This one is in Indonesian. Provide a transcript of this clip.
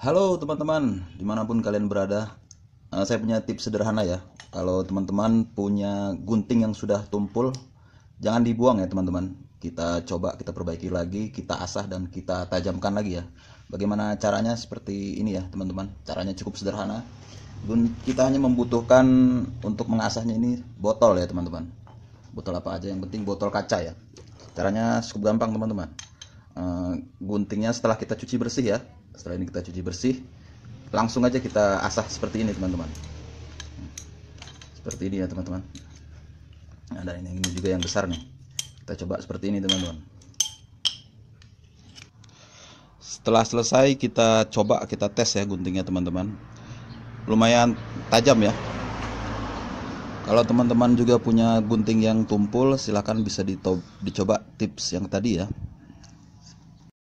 Halo teman-teman, dimanapun kalian berada, eh, saya punya tips sederhana ya. Kalau teman-teman punya gunting yang sudah tumpul, jangan dibuang ya teman-teman. Kita coba, kita perbaiki lagi, kita asah dan kita tajamkan lagi ya. Bagaimana caranya seperti ini ya teman-teman. Caranya cukup sederhana. Kita hanya membutuhkan untuk mengasahnya ini botol ya teman-teman. Botol apa aja yang penting botol kaca ya. Caranya cukup gampang teman-teman. Eh, guntingnya setelah kita cuci bersih ya setelah ini kita cuci bersih langsung aja kita asah seperti ini teman-teman seperti ini ya teman-teman nah, ini juga yang besar nih kita coba seperti ini teman-teman setelah selesai kita coba kita tes ya guntingnya teman-teman lumayan tajam ya kalau teman-teman juga punya gunting yang tumpul silahkan bisa dicoba tips yang tadi ya